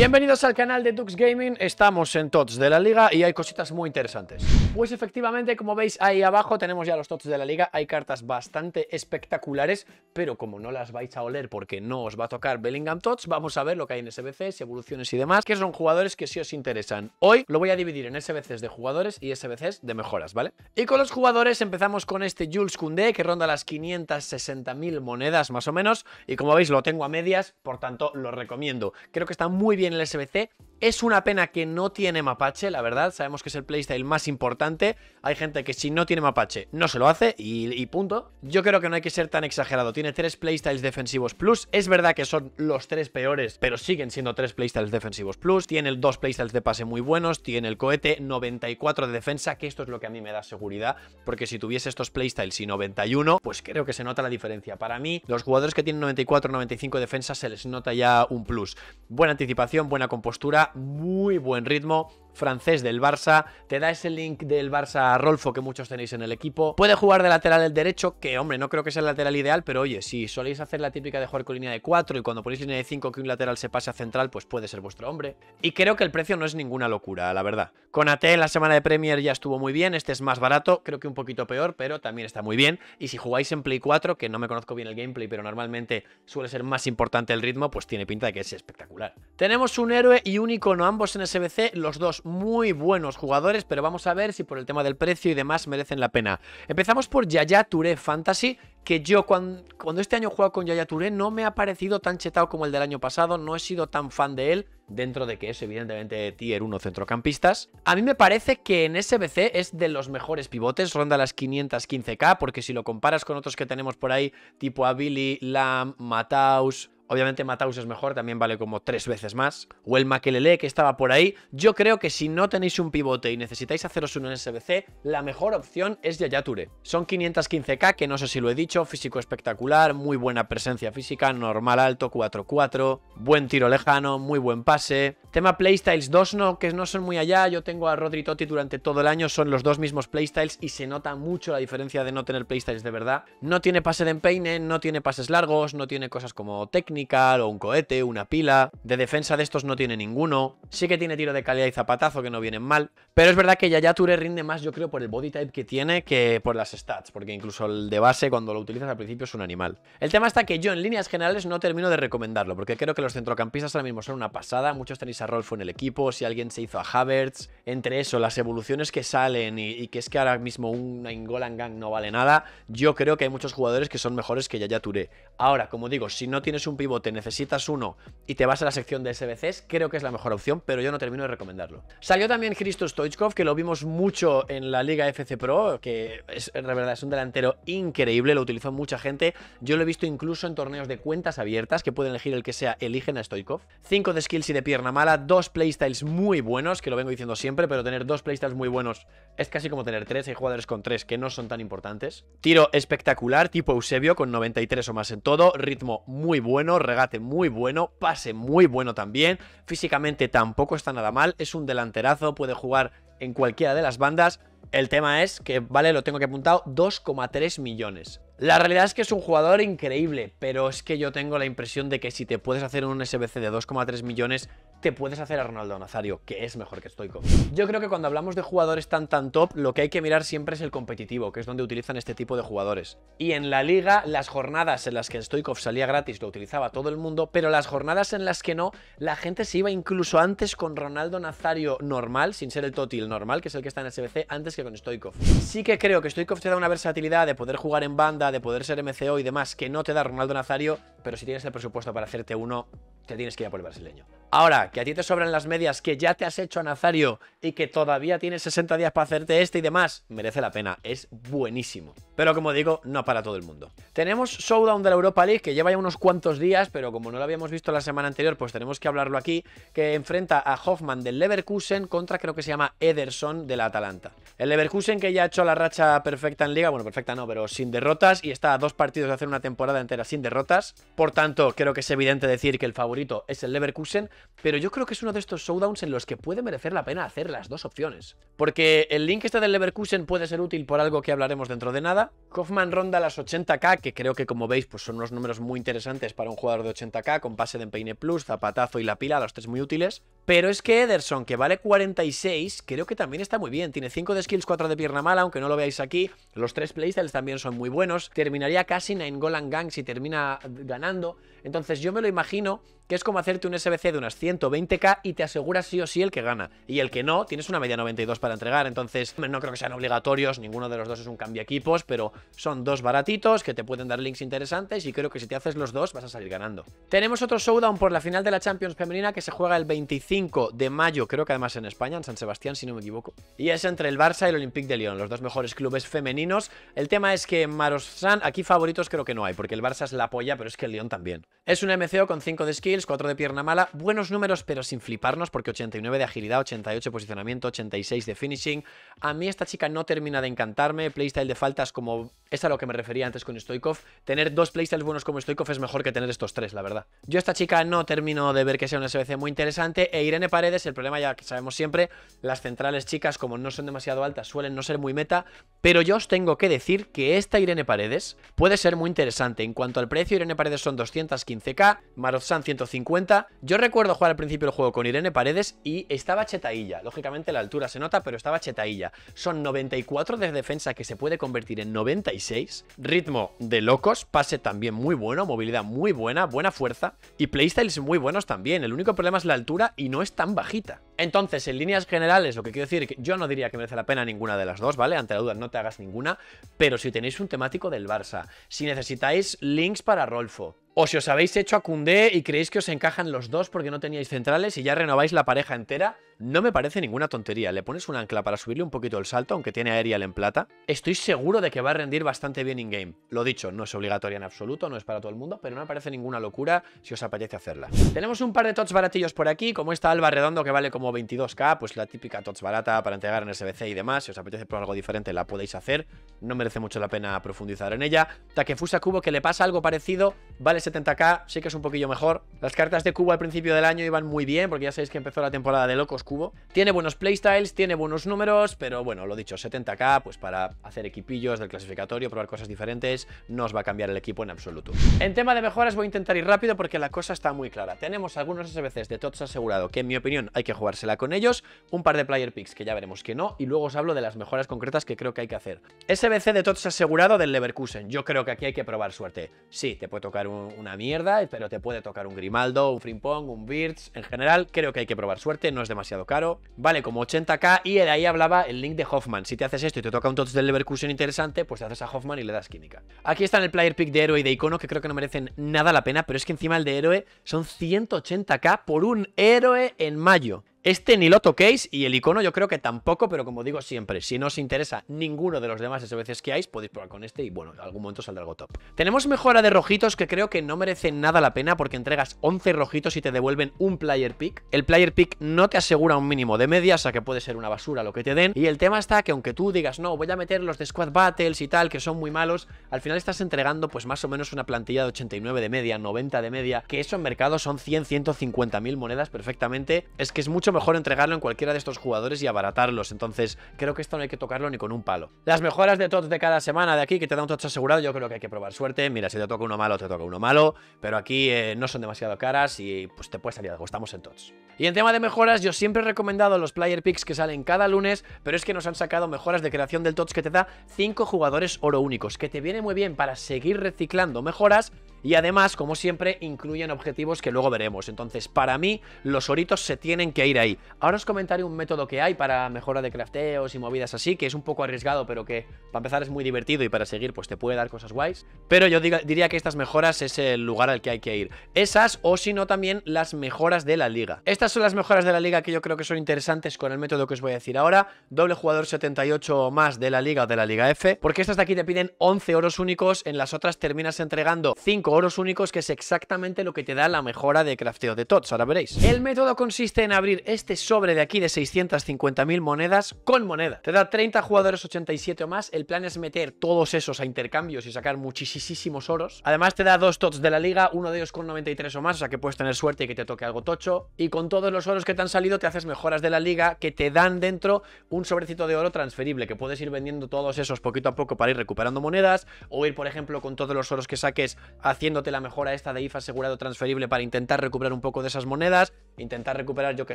Bienvenidos al canal de Dux Gaming, estamos en TOTS de la liga y hay cositas muy interesantes. Pues efectivamente, como veis ahí abajo tenemos ya los TOTS de la liga, hay cartas bastante espectaculares, pero como no las vais a oler porque no os va a tocar Bellingham TOTS, vamos a ver lo que hay en SBCs, evoluciones y demás, que son jugadores que sí os interesan. Hoy lo voy a dividir en SBCs de jugadores y SBCs de mejoras, ¿vale? Y con los jugadores empezamos con este Jules Koundé, que ronda las 560.000 monedas más o menos, y como veis lo tengo a medias, por tanto lo recomiendo. Creo que está muy bien el SBC. Es una pena que no tiene mapache, la verdad. Sabemos que es el playstyle más importante. Hay gente que si no tiene mapache no se lo hace y, punto. Yo creo que no hay que ser tan exagerado. Tiene tres playstyles defensivos plus. Es verdad que son los tres peores, pero siguen siendo tres playstyles defensivos plus. Tiene dos playstyles de pase muy buenos. Tiene el cohete 94 de defensa, que esto es lo que a mí me da seguridad. Porque si tuviese estos playstyles y 91, pues creo que se nota la diferencia. Para mí, los jugadores que tienen 94-95 defensa se les nota ya un plus. Buena anticipación buena compostura, muy buen ritmo francés del Barça, te da ese link del Barça a Rolfo que muchos tenéis en el equipo. Puede jugar de lateral el derecho, que hombre, no creo que sea el lateral ideal, pero oye, si soléis hacer la típica de jugar con línea de 4 y cuando ponéis línea de 5 que un lateral se pase a central, pues puede ser vuestro hombre. Y creo que el precio no es ninguna locura, la verdad. Con AT en la semana de Premier ya estuvo muy bien, este es más barato, creo que un poquito peor, pero también está muy bien. Y si jugáis en Play 4, que no me conozco bien el gameplay, pero normalmente suele ser más importante el ritmo, pues tiene pinta de que es espectacular. Tenemos un héroe y un icono ambos en SBC, los dos muy buenos jugadores, pero vamos a ver si por el tema del precio y demás merecen la pena. Empezamos por Yaya Touré Fantasy, que yo cuando, este año he jugado con Yaya Touré no me ha parecido tan chetado como el del año pasado, no he sido tan fan de él, dentro de que es evidentemente tier 1 centrocampistas. A mí me parece que en SBC es de los mejores pivotes, ronda las 515k, porque si lo comparas con otros que tenemos por ahí, tipo Abili, Lam, Mataus Obviamente Mataus es mejor, también vale como tres veces más. O el Makelele que estaba por ahí. Yo creo que si no tenéis un pivote y necesitáis haceros uno en SBC, la mejor opción es Yayature. Son 515k, que no sé si lo he dicho, físico espectacular, muy buena presencia física, normal alto, 4-4, buen tiro lejano, muy buen pase, Tema playstyles, 2 no, que no son muy allá. Yo tengo a Rodri Totti durante todo el año, son los dos mismos playstyles y se nota mucho la diferencia de no tener playstyles de verdad. No tiene pase de empeine, no tiene pases largos, no tiene cosas como technical o un cohete, una pila. De defensa de estos no tiene ninguno. Sí que tiene tiro de calidad y zapatazo que no vienen mal. Pero es verdad que Yaya Touré rinde más, yo creo, por el body type que tiene que por las stats, porque incluso el de base cuando lo utilizas al principio es un animal. El tema está que yo en líneas generales no termino de recomendarlo, porque creo que los centrocampistas ahora mismo son una pasada, muchos tenéis fue en el equipo, si alguien se hizo a Havertz, entre eso, las evoluciones que salen y, que es que ahora mismo una Ingolan Gang no vale nada, yo creo que hay muchos jugadores que son mejores que Yaya Touré. Ahora, como digo, si no tienes un pivote, necesitas uno y te vas a la sección de SBCs, creo que es la mejor opción, pero yo no termino de recomendarlo. Salió también Christo Stoichkov, que lo vimos mucho en la Liga FC Pro, que es, la verdad es un delantero increíble, lo utilizó mucha gente. Yo lo he visto incluso en torneos de cuentas abiertas, que pueden elegir el que sea, eligen a Stoichkov. 5 de skills y de pierna mala, dos playstyles muy buenos, que lo vengo diciendo siempre, pero tener dos playstyles muy buenos es casi como tener tres. Hay jugadores con tres que no son tan importantes. Tiro espectacular, tipo Eusebio, con 93 o más en todo. Ritmo muy bueno, regate muy bueno, pase muy bueno también. Físicamente tampoco está nada mal. Es un delanterazo, puede jugar en cualquiera de las bandas. El tema es que, vale, lo tengo que apuntar, 2,3 millones. La realidad es que es un jugador increíble, pero es que yo tengo la impresión de que si te puedes hacer un SBC de 2,3 millones, te puedes hacer a Ronaldo Nazario, que es mejor que Stoikov. Yo creo que cuando hablamos de jugadores tan tan top, lo que hay que mirar siempre es el competitivo, que es donde utilizan este tipo de jugadores. Y en la liga, las jornadas en las que Stoikov salía gratis lo utilizaba todo el mundo, pero las jornadas en las que no, la gente se iba incluso antes con Ronaldo Nazario normal, sin ser el Totil normal, que es el que está en SBC, antes que con Stoikov. Sí que creo que Stoikov te da una versatilidad de poder jugar en banda, de poder ser MCO y demás que no te da Ronaldo Nazario, pero si tienes el presupuesto para hacerte uno, te tienes que ir a por el brasileño. Ahora, que a ti te sobran las medias que ya te has hecho a Nazario y que todavía tienes 60 días para hacerte este y demás, merece la pena, es buenísimo. Pero como digo, no para todo el mundo. Tenemos Showdown de la Europa League, que lleva ya unos cuantos días, pero como no lo habíamos visto la semana anterior, pues tenemos que hablarlo aquí, que enfrenta a Hoffman del Leverkusen contra creo que se llama Ederson la Atalanta. El Leverkusen que ya ha hecho la racha perfecta en liga, bueno, perfecta no, pero sin derrotas y está a dos partidos de hacer una temporada entera sin derrotas. Por tanto, creo que es evidente decir que el favorito es el Leverkusen, pero yo creo que es uno de estos showdowns en los que puede merecer la pena hacer las dos opciones. Porque el link este del Leverkusen puede ser útil por algo que hablaremos dentro de nada. Kaufman ronda las 80k, que creo que como veis pues son unos números muy interesantes para un jugador de 80k, con pase de empeine plus, zapatazo y la pila, los tres muy útiles. Pero es que Ederson, que vale 46, creo que también está muy bien. Tiene 5 de skills, 4 de pierna mala, aunque no lo veáis aquí. Los 3 playstyles también son muy buenos. Terminaría casi en Golan and Gang si termina ganando. Entonces yo me lo imagino que es como hacerte un SBC de unas 120k y te aseguras sí o sí el que gana. Y el que no, tienes una media 92 para entregar. Entonces no creo que sean obligatorios, ninguno de los dos es un cambio equipos, pero son dos baratitos que te pueden dar links interesantes y creo que si te haces los dos vas a salir ganando. Tenemos otro showdown por la final de la Champions Femenina que se juega el 25 de mayo, creo que además en España, en San Sebastián, si no me equivoco. Y es entre el Barça y el Olympique de Lyon, los dos mejores clubes femeninos. El tema es que Maros San, aquí favoritos creo que no hay, porque el Barça es la polla, pero es que el Lyon también. Es un MCO con 5 de skills, 4 de pierna mala, buenos números pero sin fliparnos porque 89 de agilidad, 88 de posicionamiento, 86 de finishing. A mí esta chica no termina de encantarme, playstyle de faltas como es a lo que me refería antes con Stoikov. Tener dos playstyles buenos como Stoikov es mejor que tener estos tres, la verdad. Yo esta chica no termino de ver que sea una SBC muy interesante e Irene Paredes, el problema ya que sabemos siempre, las centrales chicas como no son demasiado altas suelen no ser muy meta, pero yo os tengo que decir que esta Irene Paredes puede ser muy interesante. En cuanto al precio, Irene Paredes son 215 CK, 150. Yo recuerdo jugar al principio el juego con Irene Paredes y estaba chetailla. Lógicamente la altura se nota, pero estaba chetailla. Son 94 de defensa que se puede convertir en 96. Ritmo de locos, pase también muy bueno, movilidad muy buena, buena fuerza y playstyles muy buenos también. El único problema es la altura y no es tan bajita. Entonces, en líneas generales, lo que quiero decir, que yo no diría que merece la pena ninguna de las dos, ¿vale? Ante la duda, no te hagas ninguna, pero si tenéis un temático del Barça, si necesitáis links para Rolfo, o si os habéis hecho a Cundé y creéis que os encajan los dos porque no teníais centrales y ya renováis la pareja entera, no me parece ninguna tontería. Le pones un ancla para subirle un poquito el salto, aunque tiene aerial en plata. Estoy seguro de que va a rendir bastante bien in-game. Lo dicho, no es obligatoria en absoluto, no es para todo el mundo, pero no me parece ninguna locura si os apetece hacerla. Tenemos un par de tots baratillos por aquí, como esta Alba Redondo que vale como 22k, pues la típica tots barata para entregar en SBC y demás. Si os apetece probar algo diferente, la podéis hacer. No merece mucho la pena profundizar en ella. Taquefusa Cubo, que le pasa algo parecido, vale 70k, sí que es un poquillo mejor. Las cartas de Cubo al principio del año iban muy bien, porque ya sabéis que empezó la temporada de locos cubo. Tiene buenos playstyles, tiene buenos números, pero bueno, lo dicho, 70k, pues para hacer equipillos del clasificatorio, probar cosas diferentes, no os va a cambiar el equipo en absoluto. En tema de mejoras voy a intentar ir rápido porque la cosa está muy clara. Tenemos algunos SBCs de TOTS asegurado, que en mi opinión hay que jugársela con ellos, un par de player picks que ya veremos que no, y luego os hablo de las mejoras concretas que creo que hay que hacer. SBC de TOTS asegurado del Leverkusen, yo creo que aquí hay que probar suerte. Sí, te puede tocar una mierda, pero te puede tocar un Grimaldo, un Frimpong, un Birds, en general creo que hay que probar suerte, no es demasiado caro. Vale como 80k y de ahí hablaba el link de Hoffman. Si te haces esto y te toca un touch del Leverkusen interesante, pues te haces a Hoffman y le das química. Aquí están el player pick de héroe y de icono, que creo que no merecen nada la pena, pero es que encima el de héroe son 180k por un héroe en mayo. Este ni lo toquéis y el icono yo creo que tampoco, pero como digo siempre, si no os interesa ninguno de los demás SBCs que hay, podéis probar con este y bueno, en algún momento saldrá algo top. Tenemos mejora de rojitos que creo que no merecen nada la pena porque entregas 11 rojitos y te devuelven un player pick. El player pick no te asegura un mínimo de media, o sea que puede ser una basura lo que te den. Y el tema está que aunque tú digas, no, voy a meter los de squad battles y tal, que son muy malos, al final estás entregando pues más o menos una plantilla de 89 de media, 90 de media, que eso en mercado son 100, 150 mil monedas perfectamente. Es que es mucho mejor entregarlo en cualquiera de estos jugadores y abaratarlos. Entonces, creo que esto no hay que tocarlo ni con un palo. Las mejoras de tots de cada semana de aquí, que te da un tots asegurado, yo creo que hay que probar suerte. Mira, si te toca uno malo, te toca uno malo. Pero aquí eh, no son demasiado caras y pues te puede salir algo. Estamos en tots. Y en tema de mejoras, yo siempre he recomendado los player picks que salen cada lunes, pero es que nos han sacado mejoras de creación del tots que te da 5 jugadores oro únicos, que te viene muy bien para seguir reciclando mejoras y además, como siempre, incluyen objetivos que luego veremos. Entonces, para mí, los oritos se tienen que ir ahí. Ahora os comentaré un método que hay para mejora de crafteos y movidas así, que es un poco arriesgado, pero que para empezar es muy divertido y para seguir pues te puede dar cosas guays. Pero yo diría que estas mejoras es el lugar al que hay que ir. Esas o si no también las mejoras de la liga. Estas son las mejoras de la liga que yo creo que son interesantes con el método que os voy a decir ahora. Doble jugador 78 o más de la liga o de la liga F. Porque estas de aquí te piden 11 oros únicos, en las otras terminas entregando 5 oros únicos, que es exactamente lo que te da la mejora de crafteo de TOTS, ahora veréis. El método consiste en abrir este sobre de aquí de 650.000 monedas con moneda. Te da 30 jugadores 87 o más, el plan es meter todos esos a intercambios y sacar muchísimos oros. Además te da dos TOTS de la liga, uno de ellos con 93 o más, o sea que puedes tener suerte y que te toque algo tocho. Y con todos los oros que te han salido te haces mejoras de la liga que te dan dentro un sobrecito de oro transferible, que puedes ir vendiendo todos esos poquito a poco para ir recuperando monedas, o ir por ejemplo con todos los oros que saques a haciéndote la mejora esta de IFA asegurado transferible para intentar recuperar un poco de esas monedas intentar recuperar, yo que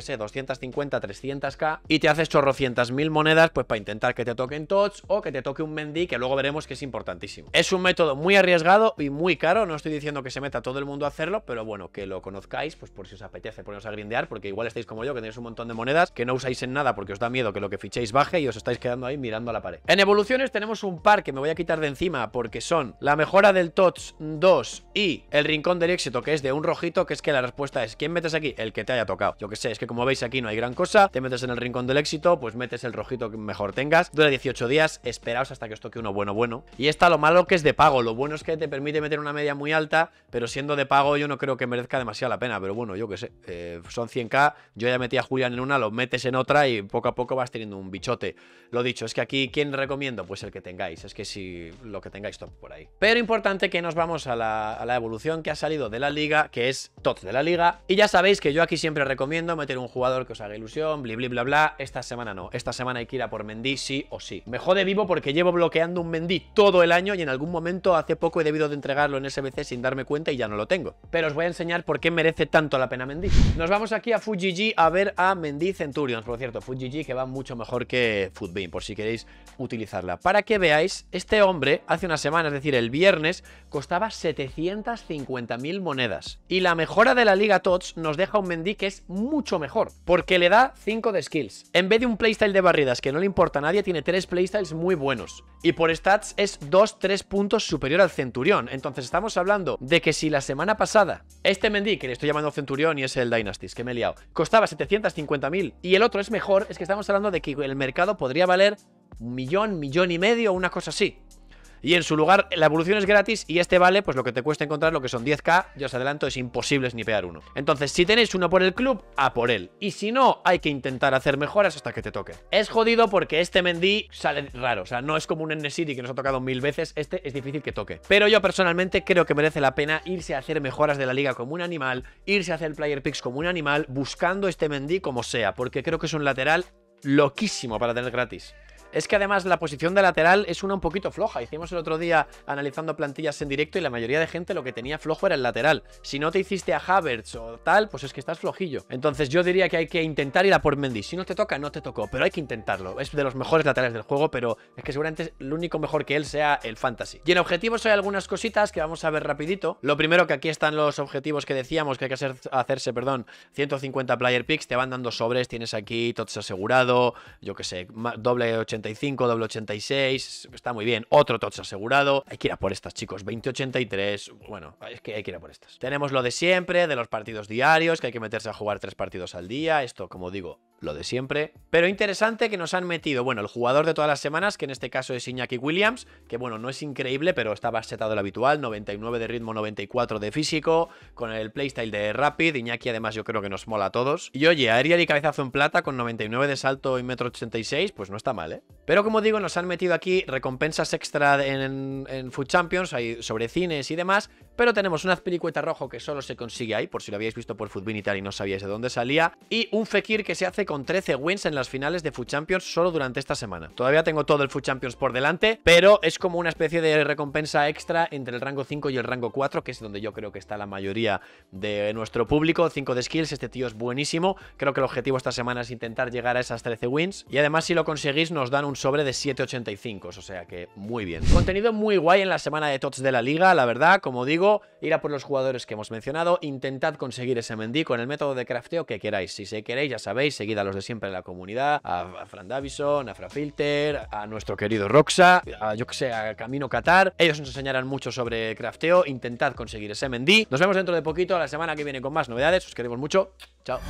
sé, 250, 300k y te haces chorrocientas mil monedas pues para intentar que te toquen tots o que te toque un Mendy, que luego veremos que es importantísimo. Es un método muy arriesgado y muy caro, no estoy diciendo que se meta todo el mundo a hacerlo, pero bueno, que lo conozcáis, pues por si os apetece poneros a grindear, porque igual estáis como yo, que tenéis un montón de monedas, que no usáis en nada porque os da miedo que lo que fichéis baje y os estáis quedando ahí mirando a la pared. En evoluciones tenemos un par que me voy a quitar de encima porque son la mejora del TOTS 2 y el rincón del éxito, que es de un rojito, que es que la respuesta es, ¿quién metes aquí? El que te haya tocado. Yo que sé, es que como veis aquí no hay gran cosa, te metes en el rincón del éxito, pues metes el rojito que mejor tengas, dura 18 días, esperaos hasta que os toque uno bueno bueno. Y está lo malo que es de pago, lo bueno es que te permite meter una media muy alta, pero siendo de pago yo no creo que merezca demasiado la pena, pero bueno, yo que sé, eh, son 100k, yo ya metí a Julián en una, lo metes en otra y poco a poco vas teniendo un bichote. Lo dicho, es que aquí, ¿quién recomiendo? Pues el que tengáis, es que si lo que tengáis top por ahí. Pero importante que nos vamos a la, evolución que ha salido de la liga, que es TOT de la liga, y ya sabéis que yo aquí sí siempre recomiendo meter un jugador que os haga ilusión, bli, bla, bla. Esta semana no. Esta semana hay que ir a por Mendy sí o sí. Me jode vivo porque llevo bloqueando un Mendy todo el año y en algún momento hace poco he debido de entregarlo en SBC sin darme cuenta y ya no lo tengo. Pero os voy a enseñar por qué merece tanto la pena Mendy. Nos vamos aquí a Fujiji a ver a Mendy Centurions. Por cierto, Fujiji que va mucho mejor que Footbeam, por si queréis utilizarla. Para que veáis, este hombre hace una semana, es decir, el viernes, costaba 750.000 monedas. Y la mejora de la Liga Tots nos deja un Mendy que es mucho mejor, porque le da 5 de skills. En vez de un playstyle de barridas que no le importa a nadie, tiene 3 playstyles muy buenos. Y por stats es 2-3 puntos superior al Centurión. Entonces estamos hablando de que si la semana pasada este Mendy, que le estoy llamando Centurión y es el Dynasties, que me he liado, costaba 750.000 y el otro es mejor, es que estamos hablando de que el mercado podría valer un millón, millón y medio, una cosa así. Y en su lugar, la evolución es gratis y este vale, pues lo que te cuesta encontrar, lo que son 10k, yo os adelanto, es imposible pegar uno. Entonces, si tenéis uno por el club, a por él. Y si no, hay que intentar hacer mejoras hasta que te toque. Es jodido porque este Mendy sale raro, o sea, no es como un city que nos ha tocado mil veces, este es difícil que toque. Pero yo personalmente creo que merece la pena irse a hacer mejoras de la liga como un animal, irse a hacer player picks como un animal, buscando este Mendy como sea, porque creo que es un lateral loquísimo para tener gratis. Es que además la posición de lateral es una un poquito floja. Hicimos el otro día analizando plantillas en directo y la mayoría de gente lo que tenía flojo era el lateral. Si no te hiciste a Havertz o tal, pues es que estás flojillo. Entonces yo diría que hay que intentar ir a por Mendy. Si no te toca, no te tocó, pero hay que intentarlo. Es de los mejores laterales del juego, pero es que seguramente lo único mejor que él sea el Fantasy. Y en objetivos hay algunas cositas que vamos a ver rapidito. Lo primero que aquí están los objetivos que decíamos que hay que hacerse, perdón, 150 player picks, te van dando sobres, tienes aquí, todo asegurado, yo que sé, doble 80 85, doble 86, está muy bien. Otro touch asegurado. Hay que ir a por estas, chicos. 20 bueno, es que hay que ir a por estas. Tenemos lo de siempre, de los partidos diarios, que hay que meterse a jugar tres partidos al día. Esto, como digo, lo de siempre. Pero interesante que nos han metido, bueno, el jugador de todas las semanas, que en este caso es Iñaki Williams, que bueno, no es increíble, pero estaba setado el habitual, 99 de ritmo, 94 de físico, con el playstyle de Rapid, Iñaki además yo creo que nos mola a todos. Y oye, aerial y cabezazo en plata con 99 de salto y 186 86, pues no está mal, ¿eh? Pero como digo, nos han metido aquí recompensas extra en, Food Champions, sobre cines y demás, pero tenemos un Azpilicueta rojo que solo se consigue ahí, por si lo habíais visto por Futbin y y no sabíais de dónde salía. Y un Fekir que se hace con 13 wins en las finales de Food Champions solo durante esta semana. Todavía tengo todo el Food Champions por delante, pero es como una especie de recompensa extra entre el rango 5 y el rango 4, que es donde yo creo que está la mayoría de nuestro público. 5 de skills, este tío es buenísimo. Creo que el objetivo esta semana es intentar llegar a esas 13 wins. Y además si lo conseguís nos dan un sobre de 7.85, o sea que muy bien. Contenido muy guay en la semana de tots de la liga, la verdad, como digo, ir a por los jugadores que hemos mencionado, intentad conseguir ese Mendy con el método de crafteo que queráis. Si se queréis, ya sabéis, seguid a los de siempre en la comunidad, a, Fran Davison, a Frafilter, a nuestro querido Roxa, a yo que sé, a Camino Qatar. Ellos nos enseñarán mucho sobre crafteo, intentad conseguir ese Mendy. Nos vemos dentro de poquito, la semana que viene con más novedades. Os queremos mucho. Chao.